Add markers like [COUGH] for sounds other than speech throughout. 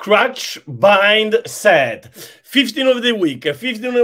Crutch, bind, set. 15 of the week, 15 of,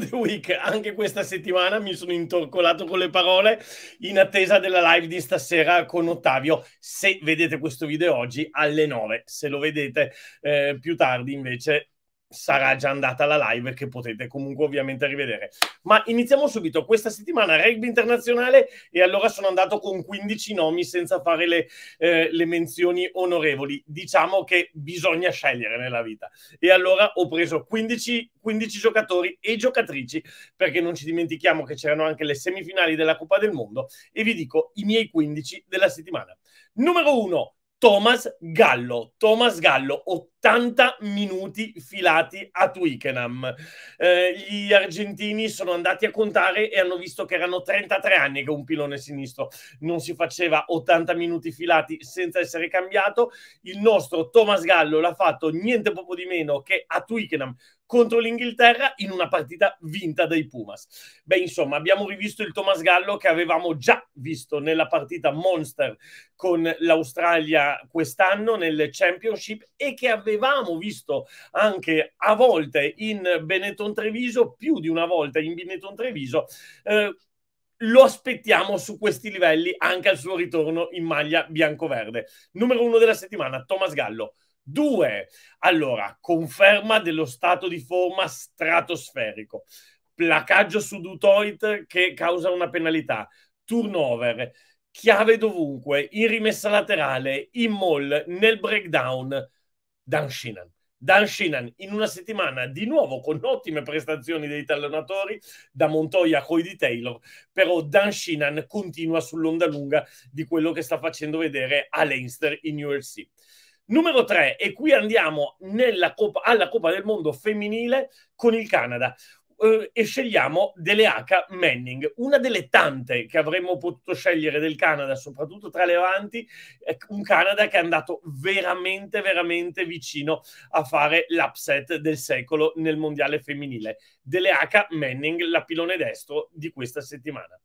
the... week, anche questa settimana mi sono intorcolato con le parole in attesa della live di stasera con Ottavio, se vedete questo video oggi alle 9, se lo vedete eh, più tardi invece sarà già andata la live che potete comunque ovviamente rivedere. Ma iniziamo subito questa settimana rugby internazionale e allora sono andato con 15 nomi senza fare le, eh, le menzioni onorevoli. Diciamo che bisogna scegliere nella vita. E allora ho preso 15, 15 giocatori e giocatrici perché non ci dimentichiamo che c'erano anche le semifinali della Coppa del Mondo e vi dico i miei 15 della settimana. Numero 1. Thomas Gallo, Thomas Gallo, 80. 80 minuti filati a Twickenham. Eh, gli argentini sono andati a contare e hanno visto che erano 33 anni che un pilone sinistro non si faceva 80 minuti filati senza essere cambiato. Il nostro Thomas Gallo l'ha fatto niente poco di meno che a Twickenham contro l'Inghilterra in una partita vinta dai Pumas. Beh, insomma, abbiamo rivisto il Thomas Gallo che avevamo già visto nella partita Monster con l'Australia quest'anno nel Championship e che aveva avevamo visto anche a volte in Benetton Treviso, più di una volta in Benetton Treviso. Eh, lo aspettiamo su questi livelli anche al suo ritorno in maglia bianco-verde. Numero uno della settimana, Thomas Gallo. Due, allora, conferma dello stato di forma stratosferico. Placaggio su Dutoit che causa una penalità. Turnover, chiave dovunque, in rimessa laterale, in mall, nel breakdown Dan Shinan. Dan Shinan in una settimana di nuovo con ottime prestazioni dei tallonatori da Montoya a Coy di Taylor, però Dan Shinan continua sull'onda lunga di quello che sta facendo vedere a Leinster in UFC. Numero 3, e qui andiamo Coppa, alla Coppa del Mondo femminile con il Canada eh, e scegliamo delle H Manning, una delle tante che avremmo potuto scegliere del Canada, soprattutto tra le avanti, un Canada che è andato veramente, veramente vicino a fare l'upset del secolo nel mondiale femminile. Delle H Manning, la pilone destro di questa settimana.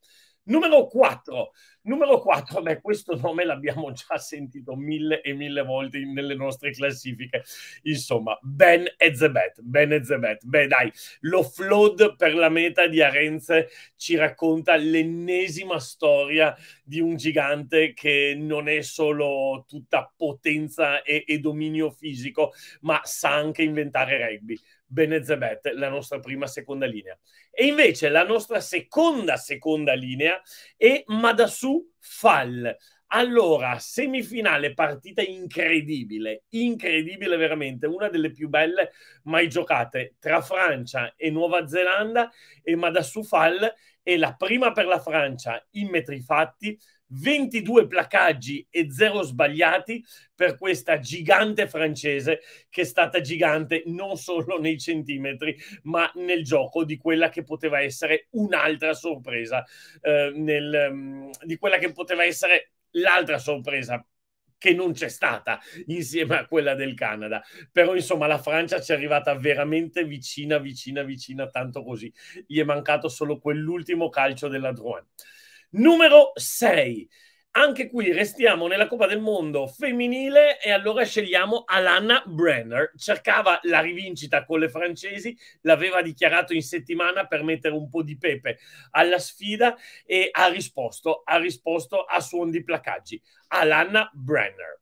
Numero 4. Numero 4, beh, questo nome l'abbiamo già sentito mille e mille volte nelle nostre classifiche. Insomma, Ben Ezebet, Ben Ezebet. Beh, dai, lo flood per la meta di Arenze ci racconta l'ennesima storia di un gigante che non è solo tutta potenza e, e dominio fisico, ma sa anche inventare rugby Benezabet, la nostra prima seconda linea. E invece la nostra seconda seconda linea è Madassou Fall, allora, semifinale, partita incredibile, incredibile veramente, una delle più belle mai giocate tra Francia e Nuova Zelanda e Madassufal è la prima per la Francia in metri fatti, 22 placaggi e 0 sbagliati per questa gigante francese che è stata gigante non solo nei centimetri ma nel gioco di quella che poteva essere un'altra sorpresa eh, nel, mm, di quella che poteva essere l'altra sorpresa che non c'è stata insieme a quella del Canada. Però insomma la Francia ci è arrivata veramente vicina, vicina, vicina, tanto così. Gli è mancato solo quell'ultimo calcio della Drouin. Numero 6 anche qui restiamo nella Coppa del Mondo femminile e allora scegliamo Alana Brenner. Cercava la rivincita con le francesi, l'aveva dichiarato in settimana per mettere un po' di pepe alla sfida e ha risposto, ha risposto a suon di placaggi. Alana Brenner.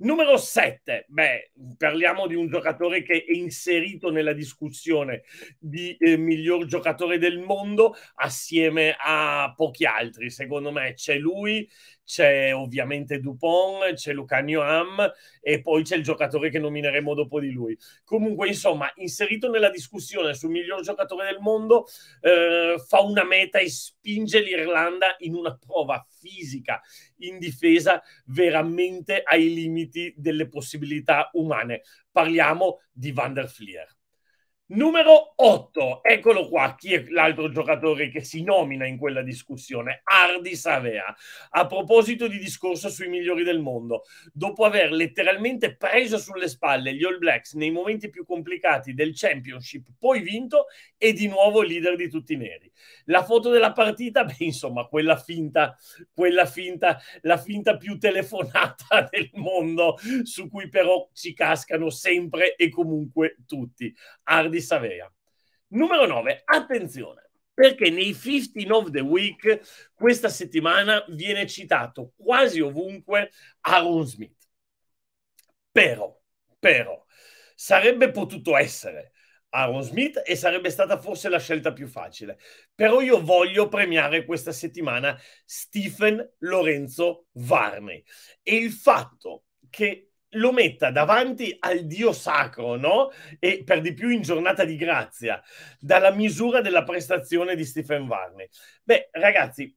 Numero 7, beh, parliamo di un giocatore che è inserito nella discussione di eh, miglior giocatore del mondo assieme a pochi altri. Secondo me c'è lui, c'è ovviamente Dupont, c'è Luca Nioam e poi c'è il giocatore che nomineremo dopo di lui. Comunque, insomma, inserito nella discussione sul miglior giocatore del mondo, eh, fa una meta e spinge l'Irlanda in una prova fisica in difesa veramente ai limiti delle possibilità umane. Parliamo di Van der Flier. Numero 8, eccolo qua, chi è l'altro giocatore che si nomina in quella discussione? Ardi Savea. A proposito di discorso sui migliori del mondo, dopo aver letteralmente preso sulle spalle gli All Blacks nei momenti più complicati del Championship, poi vinto, e di nuovo leader di tutti i neri. La foto della partita, beh, insomma, quella finta, quella finta, la finta più telefonata [LAUGHS] del mondo, su cui però ci cascano sempre e comunque tutti. Ardi Savea. Numero 9, attenzione perché nei 15 of the week questa settimana viene citato quasi ovunque Aaron Smith. Però, però, sarebbe potuto essere Aaron Smith e sarebbe stata forse la scelta più facile. Però io voglio premiare questa settimana Stephen Lorenzo Varney e il fatto che lo metta davanti al Dio sacro, no? E per di più in giornata di grazia, dalla misura della prestazione di Stephen Varney. Beh, ragazzi,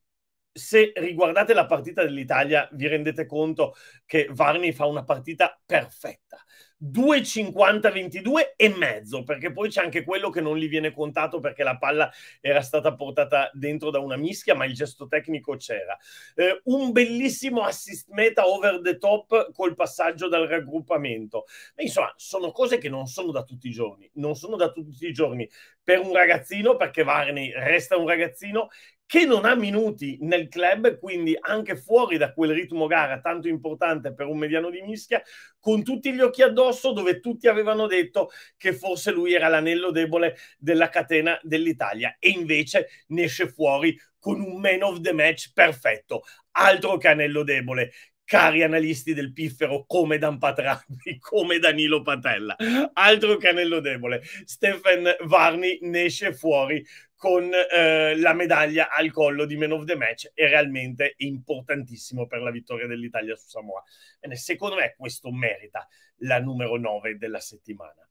se riguardate la partita dell'Italia vi rendete conto che Varney fa una partita perfetta. 2,50-22 e mezzo, perché poi c'è anche quello che non gli viene contato perché la palla era stata portata dentro da una mischia, ma il gesto tecnico c'era. Eh, un bellissimo assist meta over the top col passaggio dal raggruppamento. E insomma, sono cose che non sono da tutti i giorni, non sono da tutti i giorni per un ragazzino, perché Varney resta un ragazzino che non ha minuti nel club, quindi anche fuori da quel ritmo gara tanto importante per un mediano di mischia, con tutti gli occhi addosso, dove tutti avevano detto che forse lui era l'anello debole della catena dell'Italia, e invece ne esce fuori con un man of the match perfetto, altro che anello debole. Cari analisti del piffero come Dan Patrani, [LAUGHS] come Danilo Patella, altro che anello debole. Stephen Varney ne esce fuori con eh, la medaglia al collo di Man of the Match è realmente importantissimo per la vittoria dell'Italia su Samoa. Bene, secondo me questo merita la numero 9 della settimana.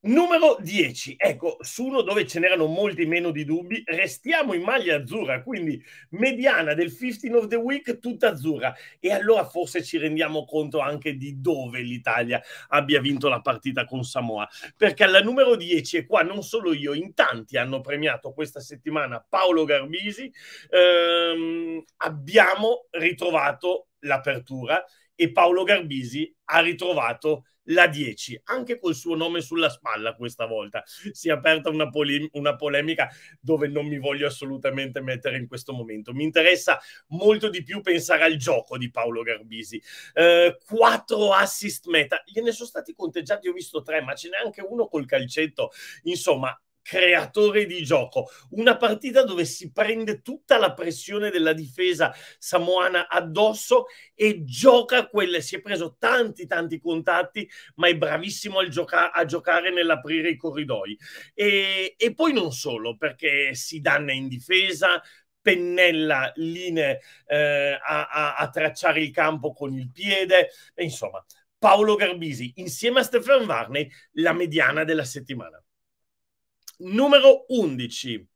Numero 10, ecco, su uno dove ce n'erano molti meno di dubbi, restiamo in maglia azzurra, quindi mediana del 15 of the week tutta azzurra e allora forse ci rendiamo conto anche di dove l'Italia abbia vinto la partita con Samoa, perché alla numero 10 e qua non solo io, in tanti hanno premiato questa settimana Paolo Garbisi, ehm, abbiamo ritrovato l'apertura e Paolo Garbisi ha ritrovato la 10, anche col suo nome sulla spalla questa volta. Si è aperta una, una polemica dove non mi voglio assolutamente mettere in questo momento. Mi interessa molto di più pensare al gioco di Paolo Garbisi. Eh, assist meta, gliene sono stati conteggiati, ho visto tre, ma ce n'è anche uno col calcetto. Insomma, creatore di gioco. Una partita dove si prende tutta la pressione della difesa samoana addosso e gioca quelle. Si è preso tanti, tanti contatti, ma è bravissimo gioca- a giocare nell'aprire i corridoi. E, e poi non solo, perché si danna in difesa, pennella linee eh, a, a, a, tracciare il campo con il piede, e insomma. Paolo Garbisi, insieme a Stefan Varney, la mediana della settimana. Numero 11.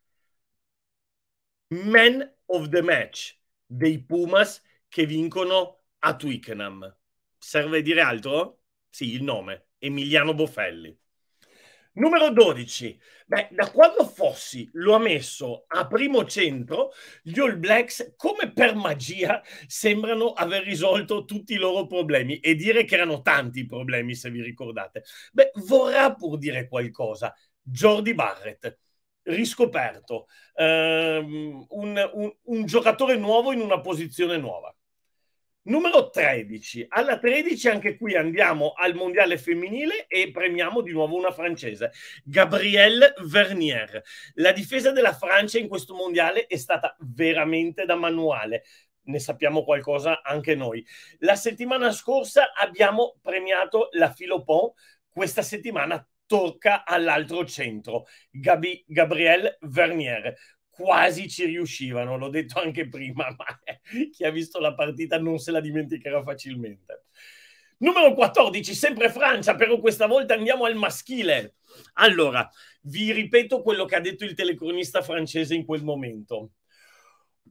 Man of the match dei Pumas che vincono a Twickenham. Serve dire altro? Sì, il nome. Emiliano Bofelli. Numero 12. Beh, da quando Fossi lo ha messo a primo centro, gli All Blacks, come per magia, sembrano aver risolto tutti i loro problemi e dire che erano tanti i problemi, se vi ricordate. Beh, vorrà pur dire qualcosa. Jordi Barrett, riscoperto, ehm, un, un, un giocatore nuovo in una posizione nuova. Numero 13. Alla 13 anche qui andiamo al mondiale femminile e premiamo di nuovo una francese, Gabrielle Vernier. La difesa della Francia in questo mondiale è stata veramente da manuale. Ne sappiamo qualcosa anche noi. La settimana scorsa abbiamo premiato la Filopon, questa settimana tocca all'altro centro, Gabi, Gabriel Vernier. Quasi ci riuscivano, l'ho detto anche prima, [LAUGHS] ma chi ha visto la partita non se la dimenticherà facilmente. Numero 14, sempre Francia, però questa volta andiamo al maschile. Allora, vi ripeto quello che ha detto il telecronista francese in quel momento.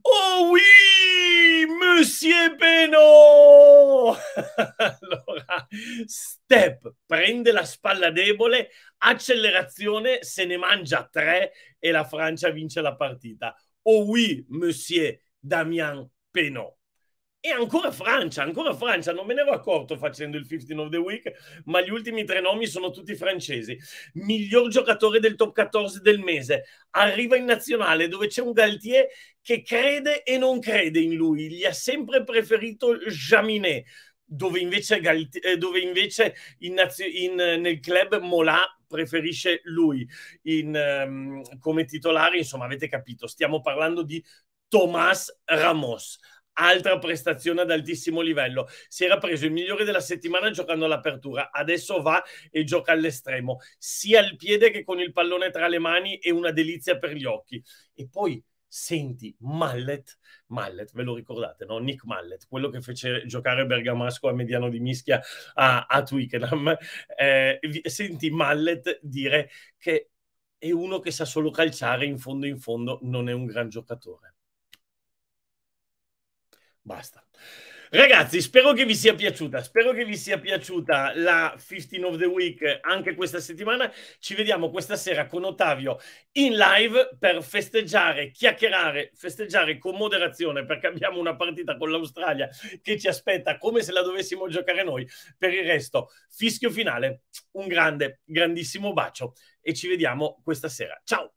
Oh oui, monsieur Benoît! [LAUGHS] allora, step prende la spalla debole, accelerazione, se ne mangia tre e la Francia vince la partita. Oh oui, monsieur Damien Penault. E ancora Francia, ancora Francia, non me ne ero accorto facendo il 15 of the week, ma gli ultimi tre nomi sono tutti francesi. Miglior giocatore del top 14 del mese, arriva in nazionale dove c'è un Galtier che crede e non crede in lui, gli ha sempre preferito Jaminet dove invece, Galit- eh, dove invece in nazio- in, nel club Molà preferisce lui in, um, come titolare. Insomma, avete capito, stiamo parlando di Tomás Ramos. Altra prestazione ad altissimo livello. Si era preso il migliore della settimana giocando all'apertura, adesso va e gioca all'estremo, sia al piede che con il pallone tra le mani. È una delizia per gli occhi. E poi senti Mallet, Mallet, ve lo ricordate, no? Nick Mallet, quello che fece giocare Bergamasco a Mediano di Mischia a, a Twickenham, eh, senti Mallet dire che è uno che sa solo calciare, in fondo in fondo non è un gran giocatore. Basta. Ragazzi, spero che vi sia piaciuta, spero che vi sia piaciuta la 15 of the Week anche questa settimana. Ci vediamo questa sera con Ottavio in live per festeggiare, chiacchierare, festeggiare con moderazione perché abbiamo una partita con l'Australia che ci aspetta come se la dovessimo giocare noi. Per il resto, fischio finale, un grande, grandissimo bacio e ci vediamo questa sera. Ciao!